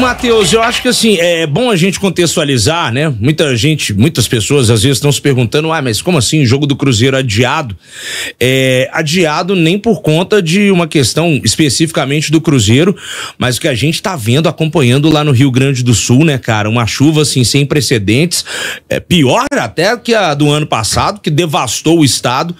Matheus, eu acho que assim, é bom a gente contextualizar, né? Muita gente, muitas pessoas às vezes estão se perguntando, ah, mas como assim, jogo do Cruzeiro adiado? É, adiado nem por conta de uma questão especificamente do Cruzeiro, mas que a gente tá vendo, acompanhando lá no Rio Grande do Sul, né, cara? Uma chuva, assim, sem precedentes, é pior até que a do ano passado, que devastou o estado,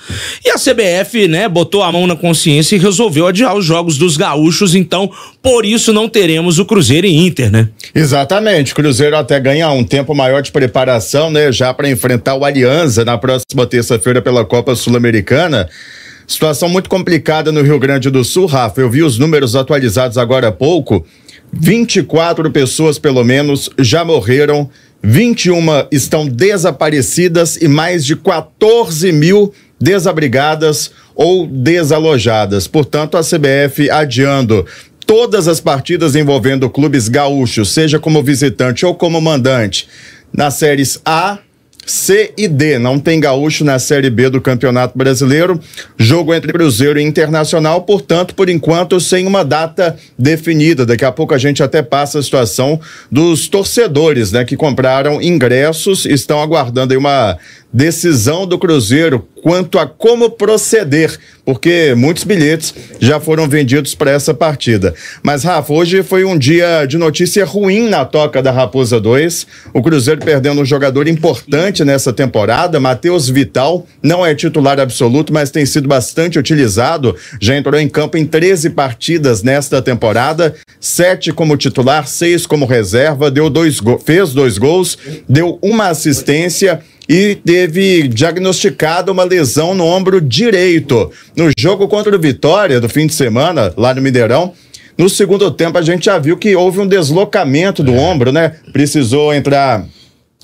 e a CBF, né, botou a mão na consciência e resolveu adiar os jogos dos gaúchos, então, por isso não teremos o Cruzeiro em Inter, né? Exatamente. Cruzeiro até ganha um tempo maior de preparação, né? Já para enfrentar o Alianza na próxima terça-feira pela Copa Sul-Americana. Situação muito complicada no Rio Grande do Sul, Rafa. Eu vi os números atualizados agora há pouco. 24 pessoas, pelo menos, já morreram 21 estão desaparecidas e mais de 14 mil desabrigadas ou desalojadas. Portanto, a CBF adiando todas as partidas envolvendo clubes gaúchos, seja como visitante ou como mandante, nas séries A, C e D. Não tem gaúcho na Série B do Campeonato Brasileiro. Jogo entre Cruzeiro e Internacional, portanto, por enquanto, sem uma data definida. Daqui a pouco a gente até passa a situação dos torcedores, né, que compraram ingressos, estão aguardando aí uma decisão do Cruzeiro quanto a como proceder, porque muitos bilhetes já foram vendidos para essa partida. Mas, Rafa, hoje foi um dia de notícia ruim na toca da Raposa 2. O Cruzeiro perdendo um jogador importante nessa temporada, Matheus Vital, não é titular absoluto, mas tem sido bastante utilizado. Já entrou em campo em 13 partidas nesta temporada, sete como titular, seis como reserva, deu dois fez dois gols, deu uma assistência e teve diagnosticado uma lesão no ombro direito. No jogo contra o Vitória, do fim de semana, lá no Mineirão, no segundo tempo a gente já viu que houve um deslocamento do é. ombro, né? Precisou entrar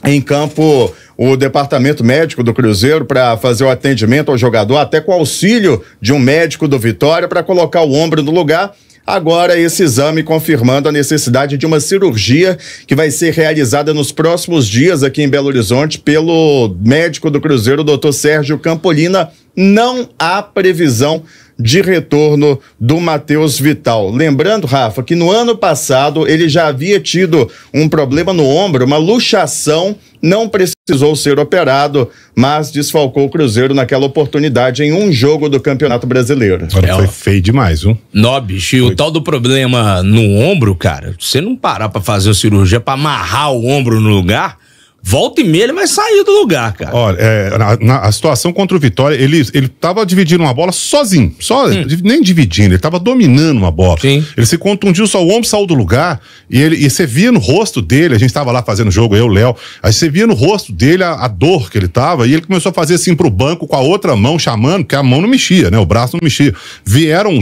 em campo o departamento médico do Cruzeiro para fazer o atendimento ao jogador, até com auxílio de um médico do Vitória para colocar o ombro no lugar. Agora, esse exame confirmando a necessidade de uma cirurgia que vai ser realizada nos próximos dias aqui em Belo Horizonte pelo médico do Cruzeiro, doutor Sérgio Campolina. Não há previsão de retorno do Matheus Vital. Lembrando, Rafa, que no ano passado ele já havia tido um problema no ombro, uma luxação, não precisava precisou ser operado, mas desfalcou o Cruzeiro naquela oportunidade em um jogo do Campeonato Brasileiro. é, foi feio demais, viu? Não, bicho, e o foi. tal do problema no ombro, cara, você não parar para fazer a cirurgia para amarrar o ombro no lugar, Volta e meia ele vai sair do lugar, cara. Olha, é, na, na, a situação contra o Vitória, ele, ele tava dividindo uma bola sozinho, só, hum. nem dividindo, ele tava dominando uma bola. Sim. Ele se contundiu, só o ombro saiu do lugar e, ele, e você via no rosto dele, a gente tava lá fazendo jogo, eu, Léo, aí você via no rosto dele a, a, dor que ele tava e ele começou a fazer assim pro banco com a outra mão, chamando, porque a mão não mexia, né? O braço não mexia. Vieram,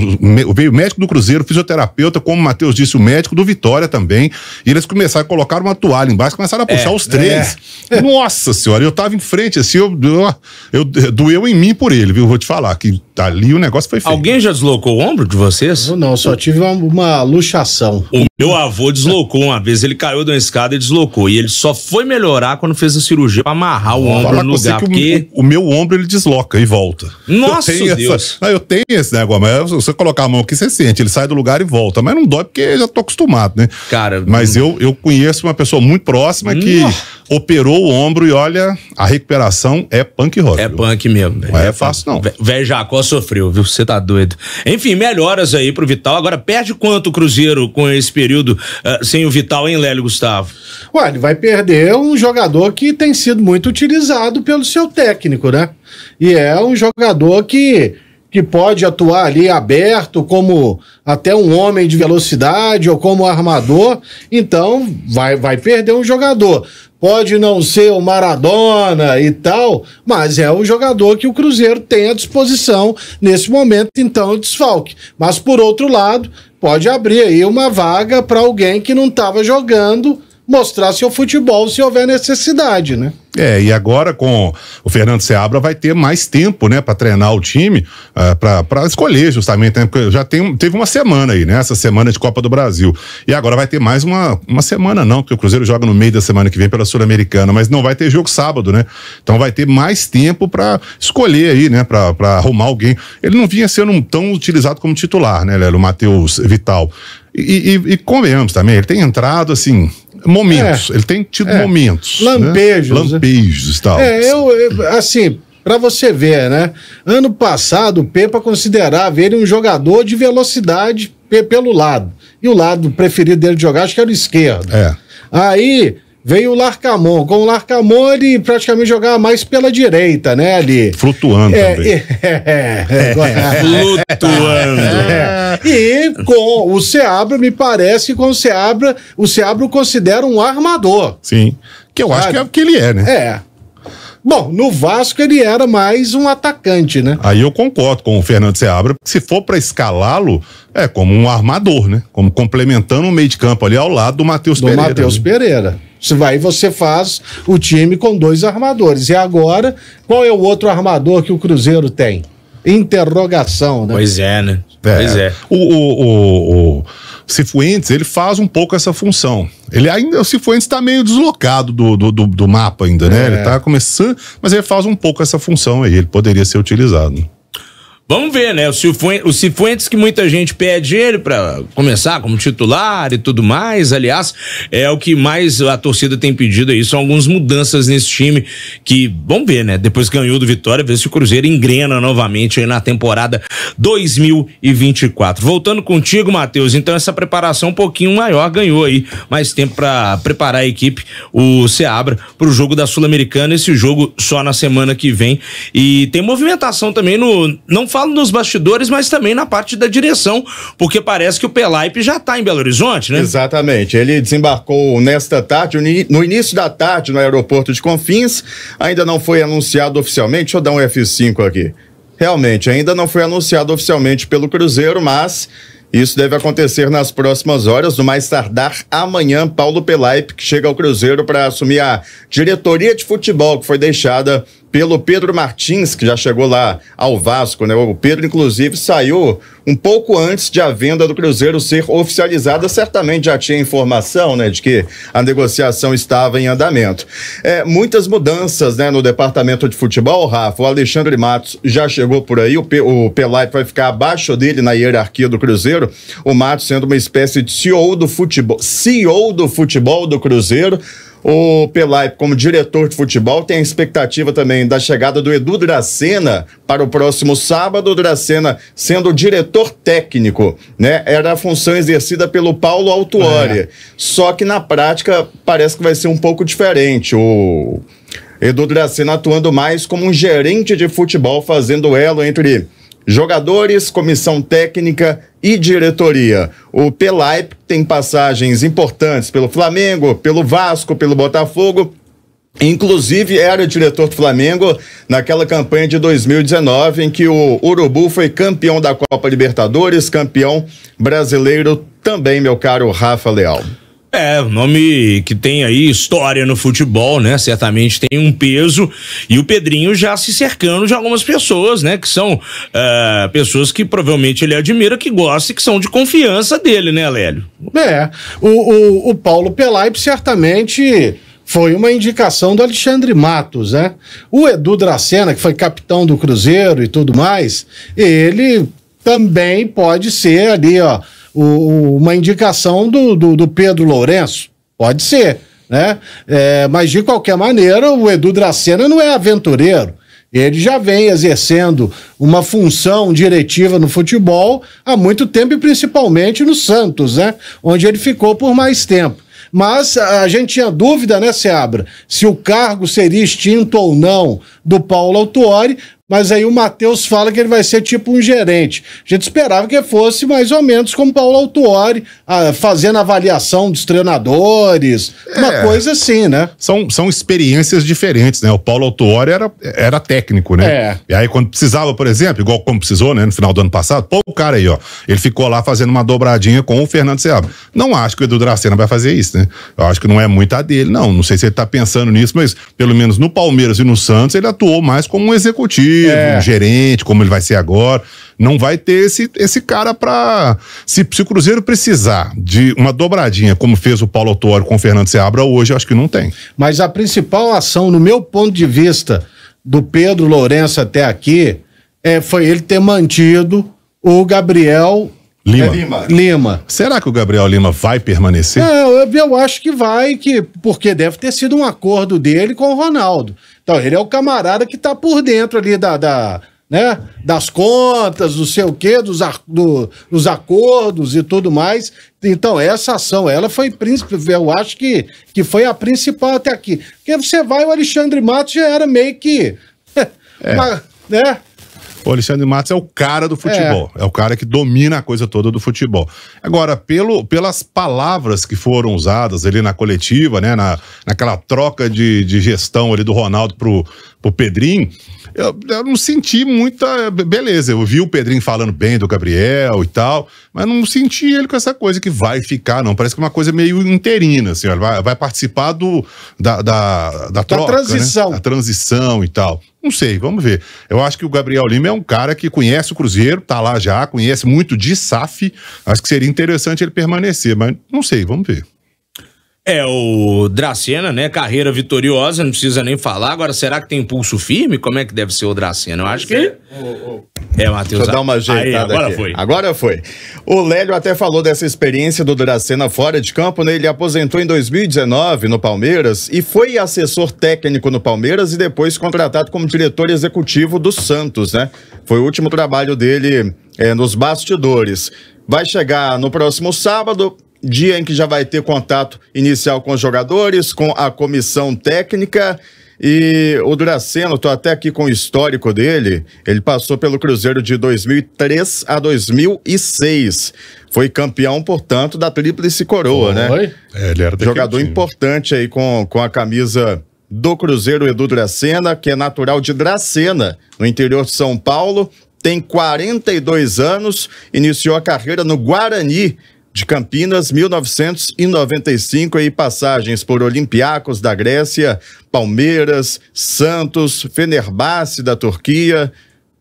veio o médico do Cruzeiro, fisioterapeuta, como o Matheus disse, o médico do Vitória também, e eles começaram a colocar uma toalha embaixo, começaram a puxar é, os três. É. Nossa. É. Nossa senhora, eu tava em frente, assim, eu, eu, eu, doeu em mim por ele, viu? Vou te falar, que ali o negócio foi feito. Alguém já deslocou o ombro de vocês? Eu não, só tive uma, uma luxação. O meu avô deslocou uma vez, ele caiu de uma escada e deslocou. E ele só foi melhorar quando fez a cirurgia pra amarrar o ombro no lugar. porque... O, o, meu ombro ele desloca e volta. Nossa eu Deus! Essa, ah, não, eu tenho esse negócio, mas se você colocar a mão aqui, você sente, ele sai do lugar e volta. Mas não dói porque já tô acostumado, né? Cara. Mas eu, eu conheço uma pessoa muito próxima que. Nossa operou o ombro e olha, a recuperação é punk rock. É viu? punk mesmo. Né? Não é, é fácil, não. Velho Jacó sofreu, viu? Você tá doido. Enfim, melhoras aí pro Vital. Agora, perde quanto o Cruzeiro com esse período uh, sem o Vital, hein, Lélio Gustavo? Ué, ele vai perder um jogador que tem sido muito utilizado pelo seu técnico, né? E é um jogador que que pode atuar ali aberto como até um homem de velocidade ou como armador, então vai, vai perder um jogador pode não ser o Maradona e tal, mas é o jogador que o Cruzeiro tem à disposição nesse momento, então desfalque. Mas por outro lado, pode abrir aí uma vaga para alguém que não estava jogando mostrar seu futebol se houver necessidade, né? É, e agora com o Fernando Seabra vai ter mais tempo, né, para treinar o time, uh, ah, para escolher justamente, né, porque já tem, teve uma semana aí, né, essa semana de Copa do Brasil. E agora vai ter mais uma, uma semana não, porque o Cruzeiro joga no meio da semana que vem pela Sul-Americana, mas não vai ter jogo sábado, né? Então vai ter mais tempo para escolher aí, né, para arrumar alguém. Ele não vinha sendo tão utilizado como titular, né, Lelo, o Matheus Vital. E, e, e, convenhamos também, ele tem entrado assim, Momentos. É. Ele tem tido é. momentos. Né? Lampejos. Né? Lampejos e tal. É, eu, eu assim, para você ver, né? Ano passado, o Pepa considerava ele um jogador de velocidade pelo lado. E o lado preferido dele de jogar, acho que era o esquerdo. É. Aí, veio o Larcamon. Com o Larcamon, ele praticamente jogava mais pela direita, né, ali. Flutuando é, também. É, é, é Flutuando. É, e com o Seabra, me parece que com o Seabra, o Seabra o considera um armador. Sim. Que eu sabe? acho que é o que ele é, né? É. Bom, no Vasco ele era mais um atacante, né? Aí eu concordo com o Fernando Seabra, porque se for para escalá-lo, é como um armador, né? Como complementando o meio de campo ali ao lado do Matheus Pereira. Do Matheus né? Pereira. Você vai você faz o time com dois armadores. E agora, qual é o outro armador que o Cruzeiro tem? Interrogação, né? Pois é, né? É. Pois é. o, o, o, o Cifuentes, ele faz um pouco essa função. Ele ainda, o Cifuentes está meio deslocado do, do, do, do, mapa ainda, né? É. Ele está começando, mas ele faz um pouco essa função aí, ele poderia ser utilizado. Vamos ver, né? O Cifuentes, que muita gente pede ele para começar como titular e tudo mais. Aliás, é o que mais a torcida tem pedido aí. São algumas mudanças nesse time que, vamos ver, né? Depois ganhou do Vitória, ver se o Cruzeiro engrena novamente aí na temporada 2024. Voltando contigo, Matheus. Então, essa preparação um pouquinho maior ganhou aí mais tempo para preparar a equipe, o Seabra, para o jogo da Sul-Americana. Esse jogo só na semana que vem. E tem movimentação também no. Não falo nos bastidores, mas também na parte da direção, porque parece que o Pelaipe já está em Belo Horizonte, né? Exatamente. Ele desembarcou nesta tarde, no início da tarde, no aeroporto de Confins. Ainda não foi anunciado oficialmente. Deixa eu dar um F5 aqui. Realmente, ainda não foi anunciado oficialmente pelo Cruzeiro, mas isso deve acontecer nas próximas horas, no mais tardar amanhã, Paulo Pelaipe, que chega ao Cruzeiro para assumir a diretoria de futebol que foi deixada pelo Pedro Martins, que já chegou lá ao Vasco, né? O Pedro, inclusive, saiu um pouco antes de a venda do Cruzeiro ser oficializada. Certamente já tinha informação, né, de que a negociação estava em andamento. É, muitas mudanças, né, no departamento de futebol, Rafa. O Alexandre Matos já chegou por aí. O, Pe o vai ficar abaixo dele na hierarquia do Cruzeiro. O Matos sendo uma espécie de CEO do futebol, CEO do futebol do Cruzeiro. O Pelaip, como diretor de futebol, tem a expectativa também da chegada do Edu Dracena para o próximo sábado. Dracena sendo diretor técnico, né? Era a função exercida pelo Paulo Altuori. É. Só que na prática parece que vai ser um pouco diferente. O Edu Dracena atuando mais como um gerente de futebol, fazendo elo entre jogadores, comissão técnica e diretoria. O Pelaip tem passagens importantes pelo Flamengo, pelo Vasco, pelo Botafogo. Inclusive era diretor do Flamengo naquela campanha de 2019 em que o Urubu foi campeão da Copa Libertadores, campeão brasileiro também, meu caro Rafa Leal. É, um nome que tem aí história no futebol, né? Certamente tem um peso. E o Pedrinho já se cercando de algumas pessoas, né? Que são uh, pessoas que provavelmente ele admira, que gosta e que são de confiança dele, né, Lélio? É. O, o, o Paulo Pelaip certamente foi uma indicação do Alexandre Matos, né? O Edu Dracena, que foi capitão do Cruzeiro e tudo mais, ele também pode ser ali, ó o, uma indicação do, do, do Pedro Lourenço. Pode ser, né? É, mas de qualquer maneira, o Edu Dracena não é aventureiro. Ele já vem exercendo uma função diretiva no futebol há muito tempo e principalmente no Santos, né? Onde ele ficou por mais tempo. Mas a gente tinha dúvida, né, Seabra, se o cargo seria extinto ou não do Paulo Autuori, mas aí o Matheus fala que ele vai ser tipo um gerente. A gente esperava que fosse mais ou menos como Paulo Autuori, a, ah, fazendo avaliação dos treinadores, é. uma coisa assim, né? São, são experiências diferentes, né? O Paulo Autuori era, era técnico, né? É. E aí quando precisava, por exemplo, igual como precisou, né, no final do ano passado, pô, o cara aí, ó, ele ficou lá fazendo uma dobradinha com o Fernando Seabra. Não acho que o Edu Dracena vai fazer isso, né? Eu acho que não é muito a dele, não. Não sei se ele tá pensando nisso, mas pelo menos no Palmeiras e no Santos ele atuou mais como um executivo executivo, é. um gerente, como ele vai ser agora. Não vai ter esse, esse cara para. Se, se o Cruzeiro precisar de uma dobradinha, como fez o Paulo Otório com o Fernando Seabra hoje, eu acho que não tem. Mas a principal ação, no meu ponto de vista, do Pedro Lourenço até aqui, é, foi ele ter mantido o Gabriel Lima. É Lima. Lima. Será que o Gabriel Lima vai permanecer? Não, é, eu, eu, acho que vai, que, porque deve ter sido um acordo dele com o Ronaldo. Então, ele é o camarada que está por dentro ali da, da, né, das contas, do sei o quê, dos, do, dos acordos e tudo mais. Então, essa ação, ela foi, eu acho que, que foi a principal até aqui. Porque você vai, o Alexandre Matos já era meio que. É. Uma, né? O Alexandre Matos é o cara do futebol. É. é. o cara que domina a coisa toda do futebol. Agora, pelo, pelas palavras que foram usadas ali na coletiva, né? Na, naquela troca de, de gestão ali do Ronaldo pro, pro Pedrinho eu, eu, não senti muita. Beleza, eu vi o Pedrinho falando bem do Gabriel e tal, mas não senti ele com essa coisa que vai ficar, não. Parece que é uma coisa meio interina, assim, vai, vai participar do, da, da, da troca. Da né? transição. Né? Da transição e tal. Não sei, vamos ver. Eu acho que o Gabriel Lima é um cara que conhece o Cruzeiro, tá lá já, conhece muito de SAF. Acho que seria interessante ele permanecer, mas não sei, vamos ver. É, o Dracena, né? Carreira vitoriosa, não precisa nem falar. Agora, será que tem impulso firme? Como é que deve ser o Dracena? Eu acho que. É, é, é, Matheus. Deixa eu dar uma ajeitada Aí, agora aqui. foi. Agora foi. O Lélio até falou dessa experiência do Dracena fora de campo, né? Ele aposentou em 2019 no Palmeiras e foi assessor técnico no Palmeiras e depois contratado como diretor executivo do Santos, né? Foi o último trabalho dele é, nos bastidores. Vai chegar no próximo sábado dia em que já vai ter contato inicial com os jogadores, com a comissão técnica. E o Duraceno, estou até aqui com o histórico dele, ele passou pelo Cruzeiro de 2003 a 2006. Foi campeão, portanto, da Tríplice Coroa, né? É, ele era Jogador importante aí com, com a camisa do Cruzeiro Edu Dracena, que é natural de Dracena, no interior de São Paulo. Tem 42 anos, iniciou a carreira no Guarani de Campinas, 1995, aí passagens por Olympiacos da Grécia, Palmeiras, Santos, Fenerbahçe da Turquia.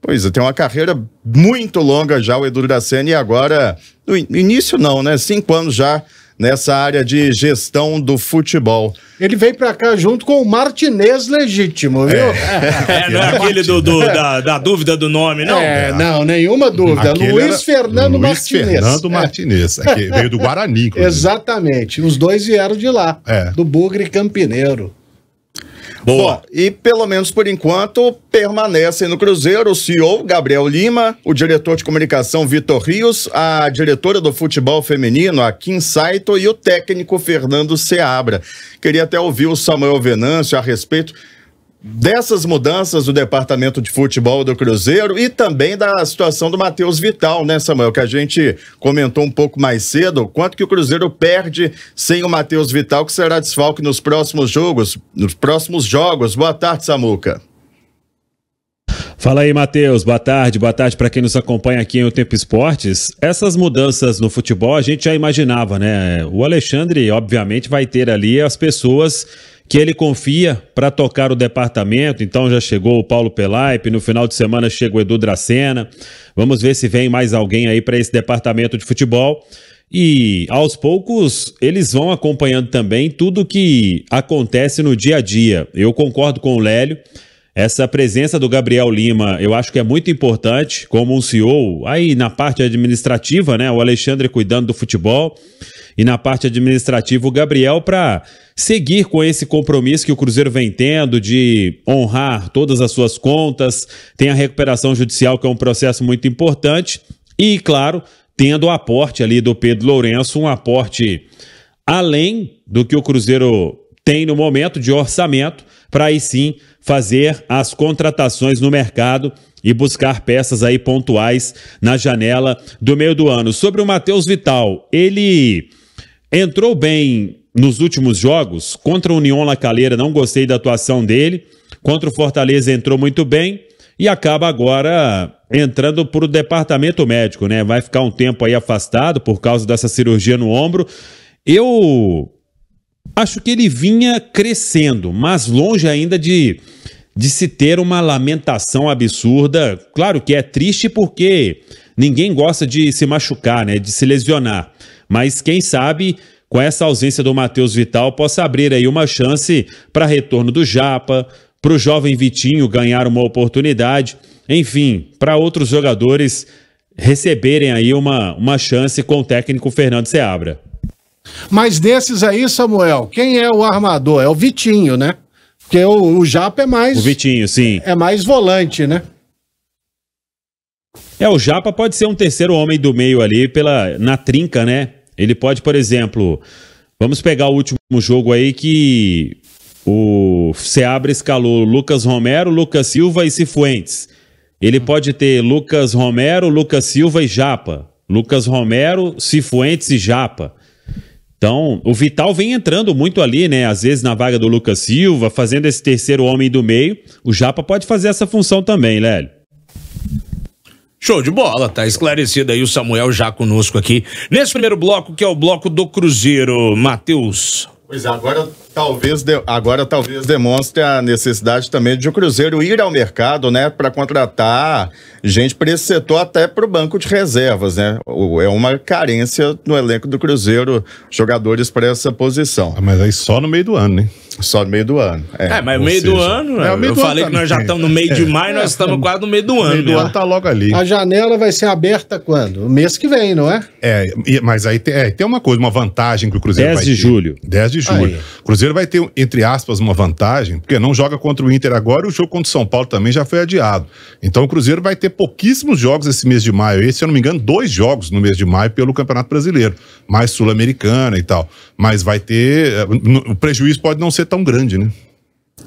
Pois é, tem uma carreira muito longa já o Edu Dracena e agora, no início não, né? Cinco anos já nessa área de gestão do futebol. Ele veio para cá junto com o Martinez Legítimo, viu? É, é não é aquele do, do da, da, dúvida do nome, não? É, não, nenhuma dúvida. Aquele Luiz Fernando Luiz Martinez. Fernando é. Martinez, é. veio do Guarani. Inclusive. Exatamente, os dois vieram de lá, é. do Bugre Campineiro. Boa. Bom, e pelo menos por enquanto permanecem no Cruzeiro o CEO Gabriel Lima, o diretor de comunicação Vitor Rios, a diretora do futebol feminino, a Kim Saito, e o técnico Fernando Seabra. Queria até ouvir o Samuel Venâncio a respeito dessas mudanças do departamento de futebol do Cruzeiro e também da situação do Matheus Vital, né, Samuel? Que a gente comentou um pouco mais cedo, quanto que o Cruzeiro perde sem o Matheus Vital, que será desfalque nos próximos jogos, nos próximos jogos. Boa tarde, Samuca. Fala aí, Matheus. Boa tarde. Boa tarde para quem nos acompanha aqui em O Tempo Esportes. Essas mudanças no futebol a gente já imaginava, né? O Alexandre, obviamente, vai ter ali as pessoas que ele confia para tocar o departamento. Então já chegou o Paulo Pelaipe, no final de semana chega o Edu Dracena. Vamos ver se vem mais alguém aí para esse departamento de futebol. E aos poucos eles vão acompanhando também tudo que acontece no dia a dia. Eu concordo com o Lélio. Essa presença do Gabriel Lima, eu acho que é muito importante como um CEO, aí na parte administrativa, né, o Alexandre cuidando do futebol e na parte administrativa o Gabriel para seguir com esse compromisso que o Cruzeiro vem tendo de honrar todas as suas contas, tem a recuperação judicial que é um processo muito importante e, claro, tendo o aporte ali do Pedro Lourenço, um aporte além do que o Cruzeiro tem no momento de orçamento, para aí sim fazer as contratações no mercado e buscar peças aí pontuais na janela do meio do ano. Sobre o Matheus Vital, ele Entrou bem nos últimos jogos. Contra o União La Calera, não gostei da atuação dele. Contra o Fortaleza, entrou muito bem. E acaba agora entrando para o departamento médico, né? Vai ficar um tempo aí afastado por causa dessa cirurgia no ombro. Eu acho que ele vinha crescendo, mas longe ainda de, de se ter uma lamentação absurda. Claro que é triste porque Ninguém gosta de se machucar, né? De se lesionar. Mas quem sabe com essa ausência do Matheus Vital possa abrir aí uma chance para retorno do Japa, para o jovem Vitinho ganhar uma oportunidade, enfim, para outros jogadores receberem aí uma, uma chance com o técnico Fernando Seabra. Mas desses aí, Samuel, quem é o armador? É o Vitinho, né? Porque o, o Japa é mais. O Vitinho, sim. É mais volante, né? É, o Japa pode ser um terceiro homem do meio ali pela, na trinca, né? Ele pode, por exemplo, vamos pegar o último jogo aí que o Seabra escalou Lucas Romero, Lucas Silva e Cifuentes. Ele pode ter Lucas Romero, Lucas Silva e Japa. Lucas Romero, Cifuentes e Japa. Então, o Vital vem entrando muito ali, né? Às vezes na vaga do Lucas Silva, fazendo esse terceiro homem do meio. O Japa pode fazer essa função também, Lélio. Show de bola, tá esclarecido aí o Samuel já conosco aqui. Nesse primeiro bloco, que é o bloco do Cruzeiro, Matheus. Pois é, agora talvez, de, agora talvez demonstre a necessidade também de o Cruzeiro ir ao mercado, né, para contratar gente para esse setor, até para o banco de reservas, né? É uma carência no elenco do Cruzeiro, jogadores para essa posição. Ah, mas aí só no meio do ano, né? Só no meio do ano. É, é mas meio seja, do ano, é, é, meio eu do falei ano que nós já estamos no meio de é. maio, nós estamos quase no meio do ano. meio do ano tá logo ali. A janela vai ser aberta quando? O mês que vem, não é? É, mas aí tem, é, tem uma coisa, uma vantagem que o Cruzeiro 10 vai de julho. 10 de julho. O Cruzeiro vai ter, entre aspas, uma vantagem, porque não joga contra o Inter agora e o jogo contra o São Paulo também já foi adiado. Então o Cruzeiro vai ter pouquíssimos jogos esse mês de maio. E, se eu não me engano, dois jogos no mês de maio pelo Campeonato Brasileiro, mais Sul-Americana e tal. Mas vai ter. Eh, o prejuízo pode não ser tão grande, né?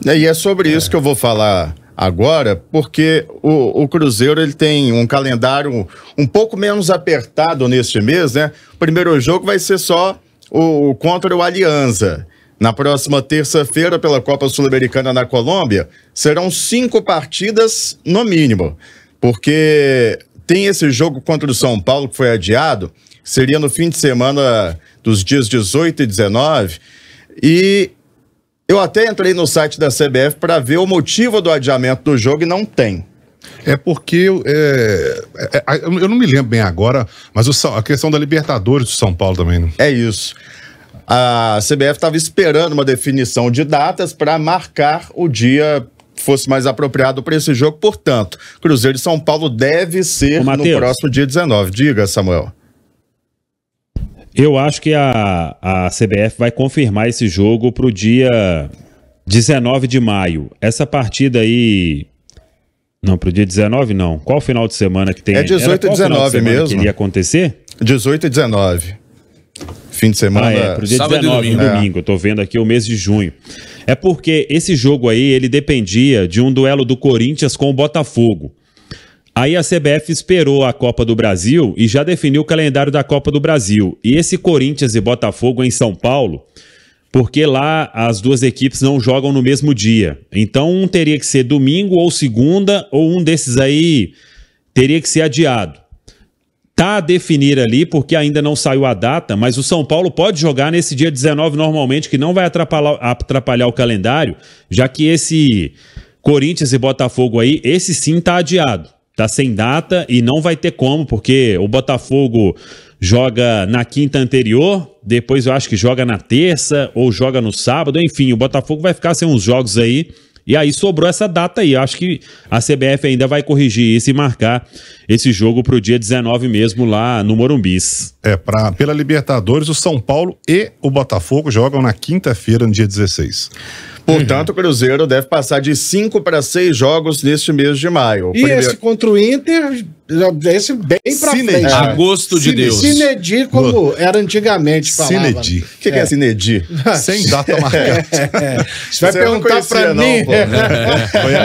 É, e é sobre é. isso que eu vou falar agora, porque o, o, Cruzeiro ele tem um calendário um pouco menos apertado neste mês, né? O primeiro jogo vai ser só o, o contra o Alianza. Na próxima terça-feira, pela Copa Sul-Americana na Colômbia, serão cinco partidas no mínimo, porque tem esse jogo contra o São Paulo que foi adiado, seria no fim de semana dos dias 18 e 19, e eu até entrei no site da CBF para ver o motivo do adiamento do jogo e não tem. É porque é, é, é, eu não me lembro bem agora, mas o, a questão da Libertadores do São Paulo também. Né? É isso. A CBF estava esperando uma definição de datas para marcar o dia que fosse mais apropriado para esse jogo. Portanto, Cruzeiro de São Paulo deve ser no próximo dia 19. Diga, Samuel. Eu acho que a, a CBF vai confirmar esse jogo para o dia 19 de maio. Essa partida aí. Não, para o dia 19 não. Qual final de semana que tem? É 18 e 19 mesmo. Que iria acontecer? 18 e 19. Fim de semana. Ah, é, o dia sábado 19, e domingo. Estou né? domingo. vendo aqui o mês de junho. É porque esse jogo aí, ele dependia de um duelo do Corinthians com o Botafogo. Aí a CBF esperou a Copa do Brasil e já definiu o calendário da Copa do Brasil. E esse Corinthians e Botafogo em São Paulo, porque lá as duas equipes não jogam no mesmo dia. Então um teria que ser domingo ou segunda, ou um desses aí teria que ser adiado. Tá a definir ali, porque ainda não saiu a data, mas o São Paulo pode jogar nesse dia 19 normalmente, que não vai atrapalhar, atrapalhar o calendário, já que esse Corinthians e Botafogo aí, esse sim tá adiado. Tá sem data e não vai ter como, porque o Botafogo joga na quinta anterior, depois eu acho que joga na terça ou joga no sábado, enfim, o Botafogo vai ficar sem uns jogos aí. E aí sobrou essa data aí. Eu acho que a CBF ainda vai corrigir isso e marcar esse jogo para o dia 19 mesmo lá no Morumbis. É, pra, pela Libertadores, o São Paulo e o Botafogo jogam na quinta-feira, no dia 16. Portanto, o Cruzeiro deve passar de cinco para seis jogos neste mês de maio. e primeiro... esse contra o Inter, esse bem para frente. É. Né? A de Cine, Deus. Sinedi, como era antigamente falava. Sinedi. O que, é. que é, é. Sinedi? Sem data marcada. É. Você vai Você perguntar para mim. Não,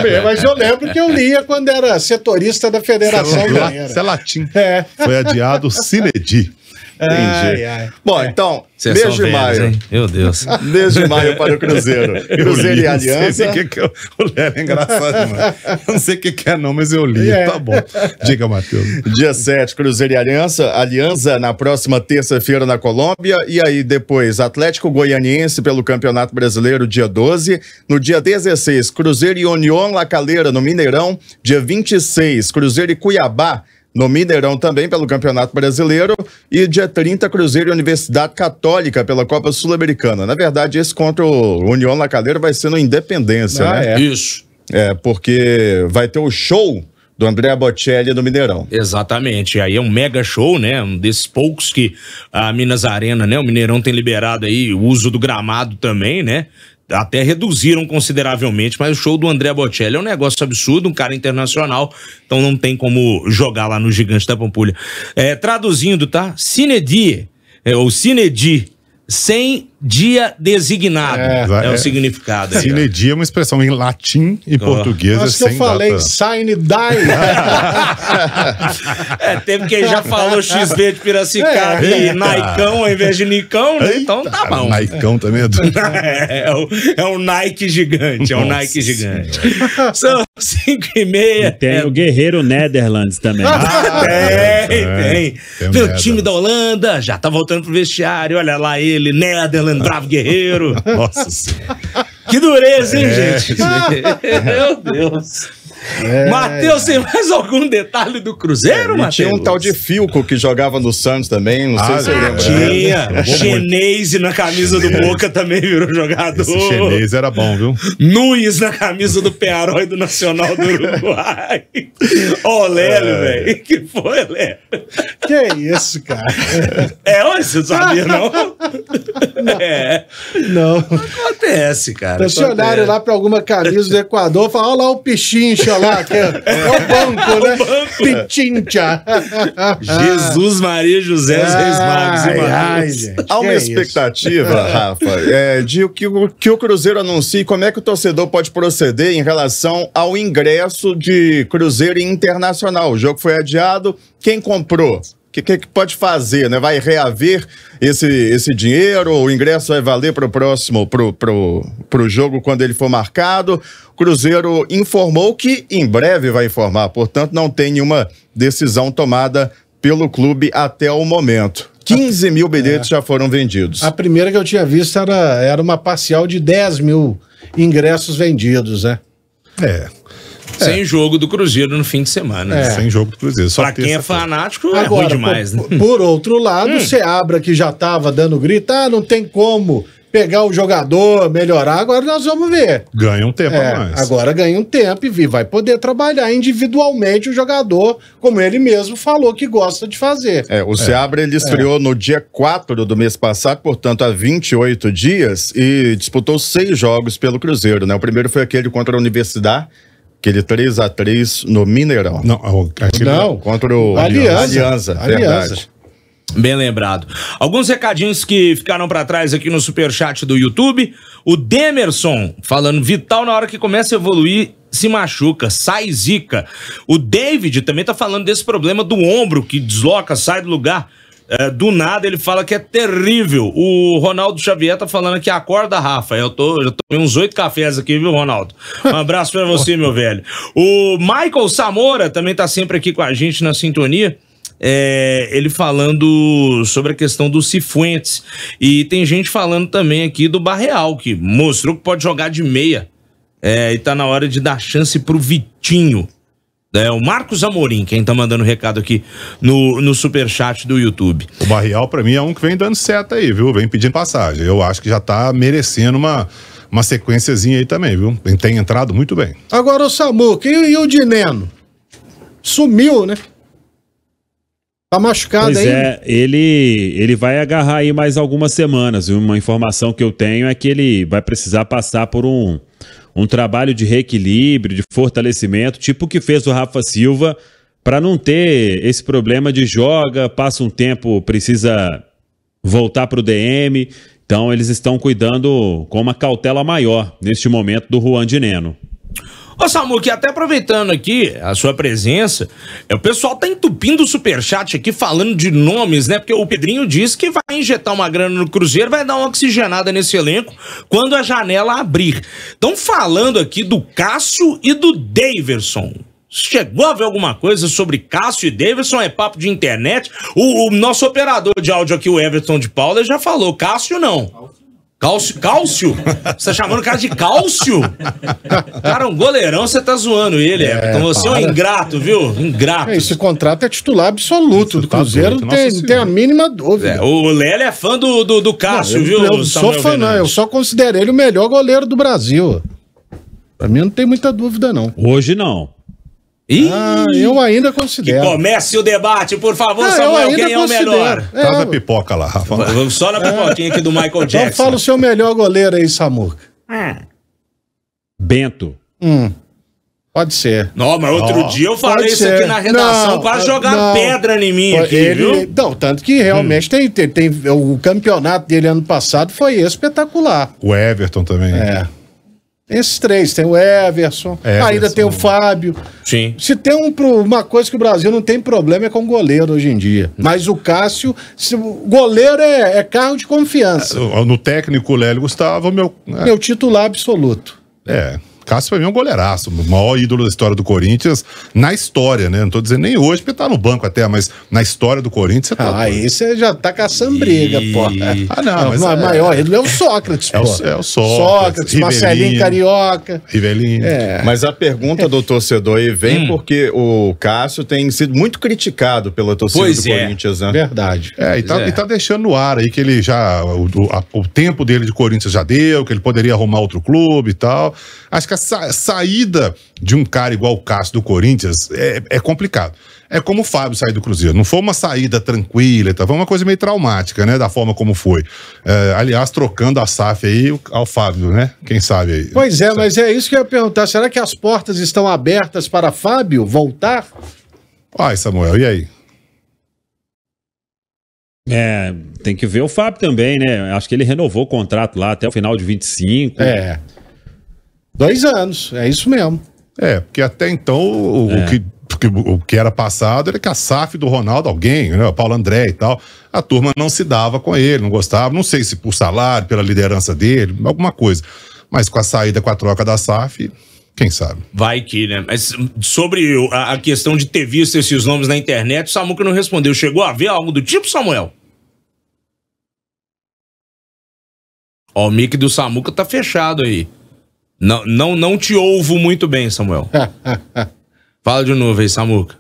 é. Mas eu lembro que eu lia quando era setorista da Federação Ganeira. Isso é latim. Foi adiado Sinedi. Entendi. Ai, ai. Bom, é. então, Cê mês de maio. Hein? Meu Deus. Mês de maio para o Cruzeiro. Cruzeiro e Aliança. Não sei o que, que eu, o Léo é engraçado, Eu não sei o que, que é, não, mas eu li. É. Tá bom. Diga, Matheus. Dia 7, Cruzeiro e Aliança. Aliança na próxima terça-feira na Colômbia. E aí, depois, Atlético Goianiense pelo Campeonato Brasileiro, dia 12. No dia 16, Cruzeiro e União La Calera, no Mineirão. Dia 26, Cruzeiro e Cuiabá no Mineirão também pelo Campeonato Brasileiro e dia 30 Cruzeiro e Universidade Católica pela Copa Sul-Americana. Na verdade, esse contra o União La vai ser no Independência, ah, né? É. Isso. É, porque vai ter o show do André Bocelli do Mineirão. Exatamente. Aí é um mega show, né? Um desses poucos que a Minas Arena, né? O Mineirão tem liberado aí o uso do gramado também, né? até reduziram consideravelmente, mas o show do André Bocelli é um negócio absurdo, um cara internacional, então não tem como jogar lá no Gigante da Pampulha. É, traduzindo, tá? Cinedi, é, ou Cinedi, sem dia designado. É, é, é o significado. Sine dia é uma expressão em latim e oh. português. É Acho é que eu falei sign die. é, teve quem já falou XV de Piracicaba é. e Naicão ao invés de Nicão, né? Então tá bom. Naicão também é doido. É, é, o, é um Nike gigante, é o Nossa Nike gigante. São cinco e meia. E tem é o Guerreiro Netherlands também. Ah, ah, tem, tem. tem. tem o time da Holanda já tá voltando pro vestiário, olha lá ele, Netherlands Fernando Bravo Guerreiro. Nossa senhora. Que dureza, hein, é, gente? Meu Deus. É. Matheus, tem mais algum detalhe do Cruzeiro, é, Matheus? Tinha um tal de Filco que jogava no Santos também, não ah, sei se lembra. Tinha. Chenese é. na camisa do Boca também virou jogador. Esse chinês era bom, viu? Nunes na camisa do Pearói e do Nacional do Uruguai. Ó, oh, Lélio, é. velho. Que foi, Lélio? Que isso, cara? É, olha você não sabia, não? não. É. Não. Acontece, cara. Funcionário lá pra alguma camisa do Equador, fala, olha lá o pichincha coisa lá, que é, é o banco, é né? O banco. Pichincha. Jesus Maria José ah, Reis Magos. Ai, ai, Há uma é expectativa, isso? Rafa, é, de que, que o Cruzeiro anuncie como é que o torcedor pode proceder em relação ao ingresso de Cruzeiro Internacional. O jogo foi adiado. Quem comprou? que, que, que pode fazer, né? Vai reaver esse, esse dinheiro, o ingresso vai valer para o próximo, para o jogo quando ele for marcado. O Cruzeiro informou que em breve vai informar, portanto, não tem nenhuma decisão tomada pelo clube até o momento. 15 mil bilhetes é. já foram vendidos. A primeira que eu tinha visto era, era uma parcial de 10 mil ingressos vendidos, né? É. É. Sem jogo do Cruzeiro no fim de semana. Né? É. Sem jogo do Cruzeiro. Só pra quem é fanático, Agora, é ruim demais, por, né? Por outro lado, hum. o Seabra, que já tava dando grito, ah, não tem como pegar o jogador, melhorar. Agora nós vamos ver. Ganha um tempo é, a mais. Agora ganha um tempo e vai poder trabalhar individualmente o jogador, como ele mesmo falou que gosta de fazer. É, o é. Seabra ele é. estreou é. no dia 4 do mês passado, portanto há 28 dias, e disputou seis jogos pelo Cruzeiro. Né? O primeiro foi aquele contra a Universidade Aquele 3x3 no Mineirão. Não, é não. contra o Aliança. Aliança, é Aliança. Verdade. Bem lembrado. Alguns recadinhos que ficaram para trás aqui no superchat do YouTube. O Demerson falando, vital na hora que começa a evoluir, se machuca, sai zica. O David também tá falando desse problema do ombro que desloca, sai do lugar. É, do nada ele fala que é terrível. O Ronaldo Xavier tá falando que acorda, Rafa. Eu tô, já tomei uns oito cafés aqui, viu, Ronaldo? Um abraço para você, meu velho. O Michael Samora também tá sempre aqui com a gente na sintonia. É, ele falando sobre a questão do Cifuentes. E tem gente falando também aqui do Barreal, que mostrou que pode jogar de meia. É, e tá na hora de dar chance pro Vitinho. É o Marcos Amorim, quem tá mandando recado aqui no, no superchat do YouTube. O Barrial, para mim, é um que vem dando certo aí, viu? Vem pedindo passagem. Eu acho que já tá merecendo uma, uma sequenciazinha aí também, viu? Tem entrado muito bem. Agora o Samuca e o Dineno? Sumiu, né? Tá machucado pois aí. É, ele, ele vai agarrar aí mais algumas semanas. Uma informação que eu tenho é que ele vai precisar passar por um um trabalho de reequilíbrio, de fortalecimento, tipo o que fez o Rafa Silva, para não ter esse problema de joga, passa um tempo, precisa voltar para o DM. Então, eles estão cuidando com uma cautela maior neste momento do Juan de Neno. Ô Samu, que até aproveitando aqui a sua presença, é, o pessoal tá entupindo o superchat aqui falando de nomes, né? Porque o Pedrinho disse que vai injetar uma grana no Cruzeiro, vai dar uma oxigenada nesse elenco quando a janela abrir. Estão falando aqui do Cássio e do Daverson. Chegou a ver alguma coisa sobre Cássio e Davidson? É papo de internet? O, o nosso operador de áudio aqui, o Everton de Paula, já falou. Cássio não. Cálcio? Cálcio? Você tá chamando o cara de cálcio? Cara, um goleirão, você tá zoando ele, é, Então você para. é um ingrato, viu? Ingrato. É, esse contrato é titular absoluto Isso do tá Cruzeiro, não tem, a mínima dúvida. É, o Lélio é fã do, do, do Cássio, não, eu, viu? Eu não sou fã, não. Eu só considero ele o melhor goleiro do Brasil. Pra mim não tem muita dúvida, não. Hoje não. Ih, ah, eu ainda considero. Que comece o debate, por favor, ah, Samuel. Quem é o melhor? É. Tá pipoca lá, Rafa. só na é. pipoquinha é. aqui do Michael então Jackson. Então fala o seu melhor goleiro aí, Samuca. É. Bento. Hum. Pode ser. Não, mas outro oh, dia eu falei isso ser. aqui na redação, não, quase ah, jogaram pedra em mim aqui, ele, viu? Não, tanto que realmente hum. tem, tem, tem, O campeonato dele ano passado foi espetacular. O Everton também. É. Esses três, tem o Everson, Everson, ainda tem o Fábio. Sim. Se tem um, uma coisa que o Brasil não tem problema é com goleiro hoje em dia. Mas o Cássio, se, goleiro é, é, carro de confiança. Ah, no técnico Lélio Gustavo, meu. É. Meu titular absoluto. É. Cássio pra mim é um goleiraço, o maior ídolo da história do Corinthians, na história, né? Não tô dizendo nem hoje, porque tá no banco até, mas na história do Corinthians você tá. Ah, aí você já tá caçando briga, e... pô. Ah, não, é mas. O é... maior ídolo é o Sócrates, pô. É o, é o Sócrates. Sócrates, Marcelinho Carioca. Rivelinho. É. Mas a pergunta do torcedor aí vem hum. porque o Cássio tem sido muito criticado pela torcida pois do é. Corinthians, né? Verdade. É, e tá, é. e tá, deixando no ar aí que ele já. O, o, a, o tempo dele de Corinthians já deu, que ele poderia arrumar outro clube e tal. Acho que Sa saída de um cara igual o Cássio do Corinthians é, é complicado. É como o Fábio sair do Cruzeiro. Não foi uma saída tranquila, tá? foi uma coisa meio traumática, né? Da forma como foi. É, aliás, trocando a SAF aí ao Fábio, né? Quem sabe aí. Pois é, mas é isso que eu ia perguntar. Será que as portas estão abertas para Fábio voltar? Ai, Samuel, e aí? É, tem que ver o Fábio também, né? Acho que ele renovou o contrato lá até o final de 25. É. Né? Dois anos, é isso mesmo. É, porque até então o, é. o que porque o que era passado era que a SAF do Ronaldo, alguém, né, Paulo André e tal, a turma não se dava com ele, não gostava, não sei se por salário, pela liderança dele, alguma coisa. Mas com a saída, com a troca da SAF, quem sabe? Vai que, né? Mas sobre a, a questão de ter visto esses nomes na internet, o Samuca não respondeu. Chegou a ver algo do tipo, Samuel? Ó, o mic do Samuca tá fechado aí. Não, não, não te ouvo muito bem, Samuel. Fala de novo aí, Samuca.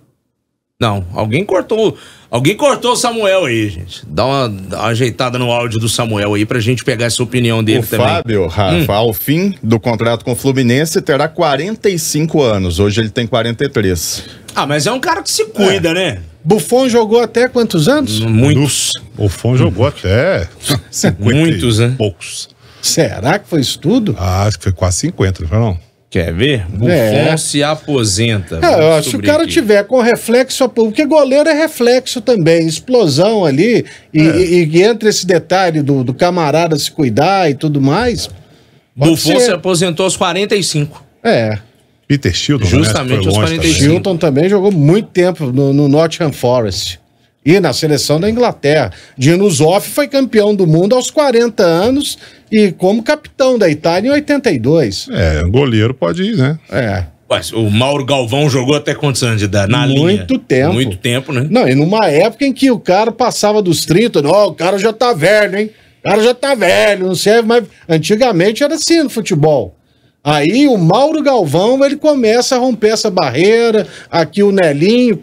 Não, alguém cortou. Alguém cortou o Samuel aí, gente. Dá uma, dá uma ajeitada no áudio do Samuel aí pra gente pegar essa opinião dele o também. Fábio, Rafa, hum. ao fim do contrato com o Fluminense, terá 45 anos. Hoje ele tem 43. Ah, mas é um cara que se cuida, é. né? Buffon jogou até quantos anos? Muitos. Buffon jogou até 50 muitos, né? Poucos. Será que foi isso tudo? Ah, acho que foi quase 50, não foi não? Quer ver? Buffon é. se aposenta. É, se o cara aqui. tiver com reflexo, porque goleiro é reflexo também, explosão ali, e, é. e, e entra esse detalhe do, do, camarada se cuidar e tudo mais. Buffon ser. se aposentou aos 45. É. Peter Shilton, né? justamente aos 45. Shilton também jogou muito tempo no, no Nottingham Forest. E na seleção da Inglaterra. Dino Zoff foi campeão do mundo aos 40 anos e como capitão da Itália em 82. É, goleiro pode ir, né? É. Mas o Mauro Galvão jogou até quantos anos de idade? Na Muito linha. tempo. Muito tempo, né? Não, e numa época em que o cara passava dos 30, ó, oh, o cara já tá velho, hein? O cara já tá velho, não serve mais. Antigamente era assim no futebol. Aí o Mauro Galvão ele começa a romper essa barreira. Aqui o Nelinho.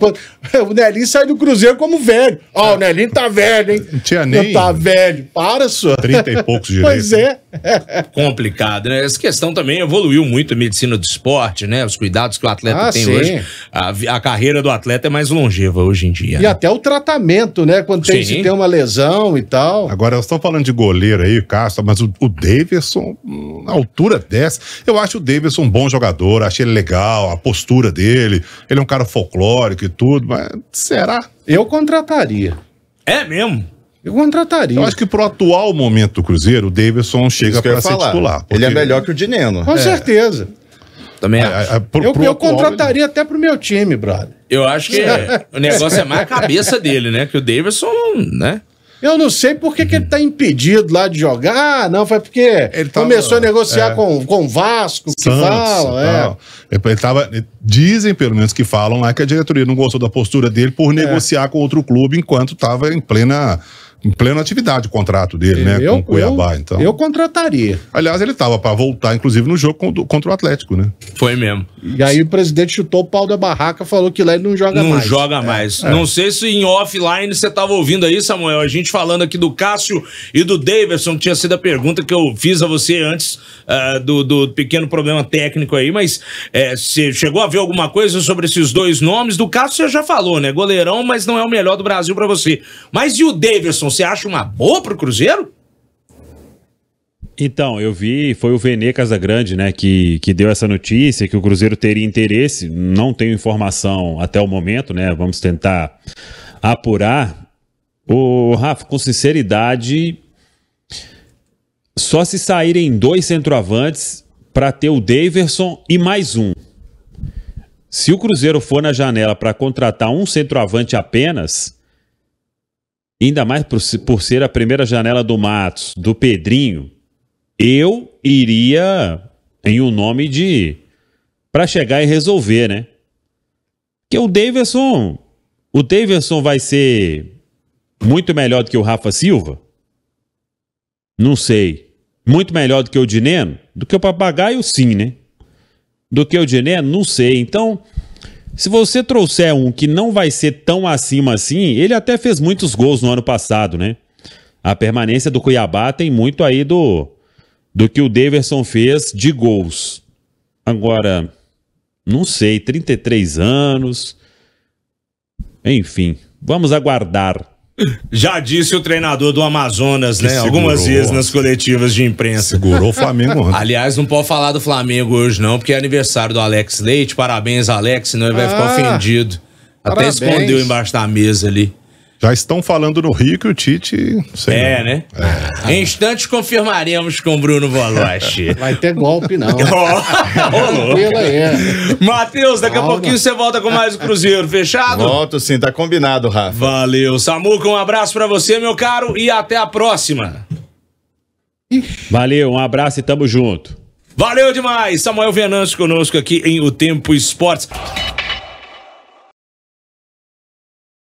O Nelinho sai do Cruzeiro como velho. Ó, oh, o Nelinho tá velho, hein? Não tinha nem. Tá velho. Para, senhor. Trinta e poucos direitos. Pois é. Complicado, né? Essa questão também evoluiu muito a medicina do esporte, né? Os cuidados que o atleta ah, tem sim. hoje. A, a, carreira do atleta é mais longeva hoje em dia. E né? até o tratamento, né? Quando tem, que tem uma lesão e tal. Agora, eu estou falando de goleiro aí, Castro, mas o, o Davidson, na hum, altura dessa. Eu acho o Davidson um bom jogador, acho ele legal, a postura dele. Ele é um cara folclórico e tudo, mas será? Eu contrataria. É mesmo? Eu contrataria. Eu acho que pro atual momento do Cruzeiro, o Davidson chega para ser falar. titular. Porque... Ele é melhor que o Dineno. É. Com é. certeza. Também é, acho. É, pro, eu, pro eu contrataria ele... até pro meu time, brother. Eu acho que o negócio é mais a cabeça dele, né? Que o Davidson, né? Eu não sei por que, que ele está impedido lá de jogar. Ah, não, foi porque ele tava, começou a negociar é, com, com o Vasco, Santos, que fala. É. Ele tava, dizem, pelo menos, que falam lá que a diretoria não gostou da postura dele por é. negociar com outro clube enquanto estava em plena em plena atividade o contrato dele, né? com o Cuiabá, eu, então. Eu contrataria. Aliás, ele estava para voltar, inclusive, no jogo contra o Atlético, né? Foi mesmo. E aí o presidente chutou o pau da barraca, falou que lá ele não joga não mais. Não joga mais. É, é. Não sei se em offline você estava ouvindo aí, Samuel, a gente falando aqui do Cássio e do Davidson, que tinha sido a pergunta que eu fiz a você antes uh, do, do pequeno problema técnico aí, mas é, você chegou a ver alguma coisa sobre esses dois nomes? Do Cássio você já falou, né? Goleirão, mas não é o melhor do Brasil para você. Mas e o Davidson? você acha uma boa para o Cruzeiro? Então, eu vi, foi o Vene Casagrande, né, que, que deu essa notícia, que o Cruzeiro teria interesse, não tenho informação até o momento, né, vamos tentar apurar. O Rafa, com sinceridade, só se saírem dois centroavantes para ter o Daverson e mais um. Se o Cruzeiro for na janela para contratar um centroavante apenas, ainda mais por, por ser a primeira janela do Matos, do Pedrinho, eu iria em um nome de. para chegar e resolver, né? Que o Davidson. O Davidson vai ser muito melhor do que o Rafa Silva? Não sei. Muito melhor do que o Dineno? Do que o Papagaio, sim, né? Do que o Dineno? Não sei. Então, se você trouxer um que não vai ser tão acima assim, ele até fez muitos gols no ano passado, né? A permanência do Cuiabá tem muito aí do, do que o Daverson fez de gols. Agora, não sei, 33 anos. Enfim, vamos aguardar. Já disse o treinador do Amazonas, que né? Segurou. Algumas vezes nas coletivas de imprensa. Segurou o Flamengo ontem. Aliás, não pode falar do Flamengo hoje, não, porque é aniversário do Alex Leite. Parabéns, Alex, senão ele ah, vai ficar ah. ofendido. Parabéns. Até escondeu embaixo da mesa ali. Já estão falando no Rio que o Tite. é, não. né? É. Em instantes confirmaremos com Bruno Voloche. Vai ter golpe, não. oh, Matheus, daqui Calma. a pouquinho você volta com mais o Cruzeiro, fechado? Volto sim, tá combinado, Rafa. Valeu. Samuca, um abraço para você, meu caro, e até a próxima. Valeu, um abraço e tamo junto. Valeu demais, Samuel Venâncio conosco aqui em O Tempo Esportes.